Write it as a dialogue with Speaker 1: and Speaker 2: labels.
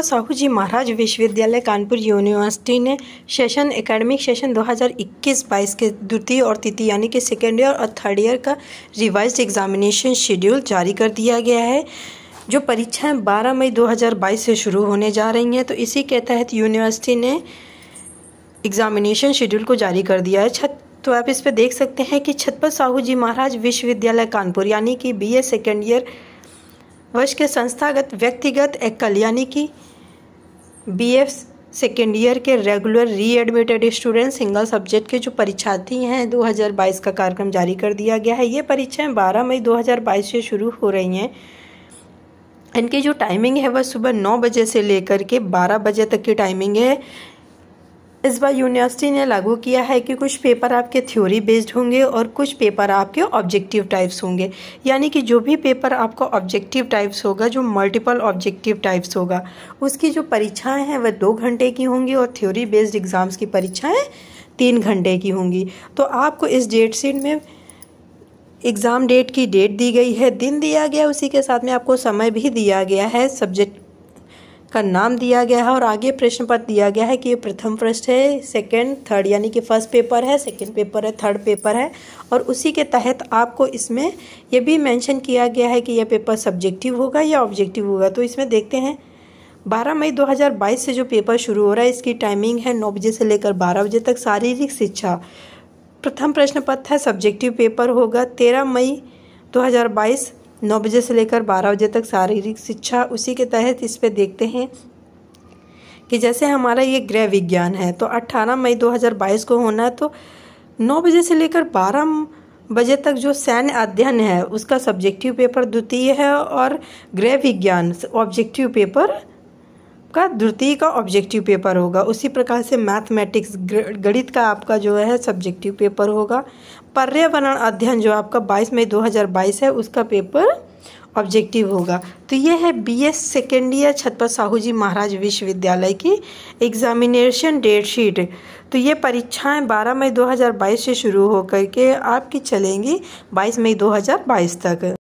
Speaker 1: doctor Sahu ji Maharaj विश्वविद्यालय Kanpur university ने session academic session 2021-22 के द्वितीय और तृतीय यानी कि सेकेंड ईयर और थर्ड ईयर का रिवाइज एग्जामिनेशन शेड्यूल जारी कर दिया गया है जो परीक्षाएं 12 मई 2022 से शुरू होने जा रही हैं तो इसी के तहत यूनिवर्सिटी ने एग्जामिनेशन शेड्यूल को जारी कर दिया है छत तो आप इस पर देख सकते हैं कि छतपत साहू जी महाराज विश्वविद्यालय कानपुर यानी कि बी सेकेंड ईयर वर्ष के संस्थागत व्यक्तिगत एकल यानी कि बीएफ सेकेंड ईयर के regular readmitted student single subject के जो परीक्षार्थी हैं 2022 का कार्यक्रम जारी कर दिया गया है ये परीक्षाएं 12 मई 2022 से शुरू हो रही हैं इनकी जो टाइमिंग है वह सुबह नौ बजे से लेकर के बारह बजे तक की टाइमिंग है इस बार यूनिवर्सिटी ने लागू किया है कि कुछ पेपर आपके थ्योरी बेस्ड होंगे और कुछ पेपर आपके ऑब्जेक्टिव टाइप्स होंगे यानी कि जो भी पेपर आपका ऑब्जेक्टिव टाइप्स होगा जो मल्टीपल ऑब्जेक्टिव टाइप्स होगा उसकी जो परीक्षाएं हैं वह दो घंटे की होंगी और थ्योरी बेस्ड एग्ज़ाम्स की परीक्षाएँ तीन घंटे की होंगी तो आपको इस डेट शीट में एग्ज़ाम डेट की डेट दी गई है दिन दिया गया उसी के साथ में आपको समय भी दिया गया है सब्जेक्ट का नाम दिया गया है और आगे प्रश्न पत्र दिया गया है कि ये प्रथम प्रश्न है सेकंड थर्ड यानी कि फर्स्ट पेपर है सेकंड पेपर है थर्ड पेपर है और उसी के तहत आपको इसमें यह भी मेंशन किया गया है कि यह पेपर सब्जेक्टिव होगा या ऑब्जेक्टिव होगा तो इसमें देखते हैं 12 मई 2022 से जो पेपर शुरू हो रहा है इसकी टाइमिंग है नौ बजे से लेकर बारह बजे तक शारीरिक शिक्षा प्रथम प्रश्न पत्र है सब्जेक्टिव पेपर होगा तेरह मई 2022 नौ बजे से लेकर बारह बजे तक शारीरिक शिक्षा उसी के तहत इस पर देखते हैं कि जैसे हमारा ये गृह विज्ञान है तो 18 मई 2022 को होना है तो 9 बजे से लेकर 12 बजे तक जो सैन्य अध्ययन है उसका सब्जेक्टिव पेपर द्वितीय है और गृह विज्ञान ऑब्जेक्टिव पेपर आपका द्वितीय का ऑब्जेक्टिव पेपर होगा उसी प्रकार से मैथमेटिक्स गणित का आपका जो है सब्जेक्टिव पेपर होगा पर्यावरण अध्ययन जो आपका 22 मई 2022 है उसका पेपर ऑब्जेक्टिव होगा तो ये है B S second year Chhatrapati Sahu ji Maharaj विश्वविद्यालय की एग्जामिनेशन डेट शीट तो ये परीक्षाएं 12 मई 2022 से शुरू होकर के आपकी चलेंगी 22 मई 2022 तक